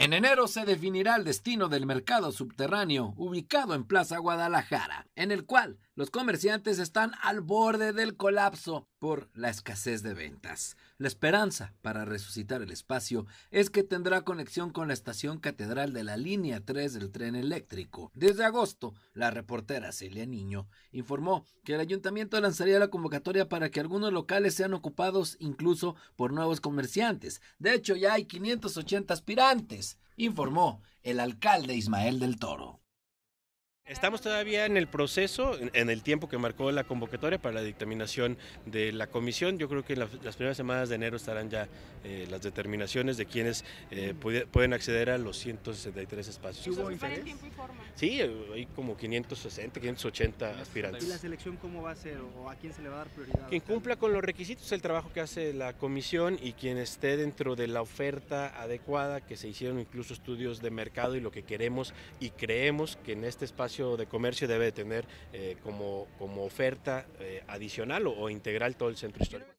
En enero se definirá el destino del mercado subterráneo ubicado en Plaza Guadalajara, en el cual los comerciantes están al borde del colapso por la escasez de ventas. La esperanza para resucitar el espacio es que tendrá conexión con la estación catedral de la línea 3 del tren eléctrico. Desde agosto, la reportera Celia Niño informó que el ayuntamiento lanzaría la convocatoria para que algunos locales sean ocupados incluso por nuevos comerciantes. De hecho, ya hay 580 aspirantes informó el alcalde Ismael del Toro. Estamos todavía en el proceso, en el tiempo que marcó la convocatoria para la dictaminación de la comisión. Yo creo que en las primeras semanas de enero estarán ya eh, las determinaciones de quienes eh, pueden acceder a los 163 espacios. ¿Y forma? Sí, hay como 560, 580 aspirantes. ¿Y la selección cómo va a ser o a quién se le va a dar prioridad? Quien cumpla con los requisitos, el trabajo que hace la comisión y quien esté dentro de la oferta adecuada, que se hicieron incluso estudios de mercado y lo que queremos y creemos que en este espacio de Comercio debe tener eh, como, como oferta eh, adicional o integral todo el centro histórico.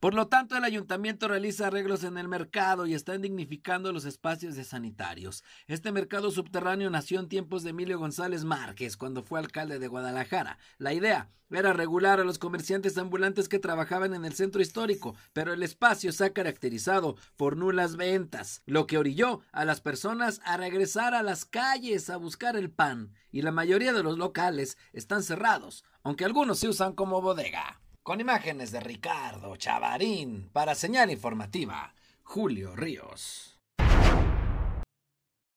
Por lo tanto, el ayuntamiento realiza arreglos en el mercado y está dignificando los espacios de sanitarios. Este mercado subterráneo nació en tiempos de Emilio González Márquez, cuando fue alcalde de Guadalajara. La idea era regular a los comerciantes ambulantes que trabajaban en el centro histórico, pero el espacio se ha caracterizado por nulas ventas, lo que orilló a las personas a regresar a las calles a buscar el pan, y la mayoría de los locales están cerrados, aunque algunos se usan como bodega. Con imágenes de Ricardo Chavarín para señal informativa, Julio Ríos.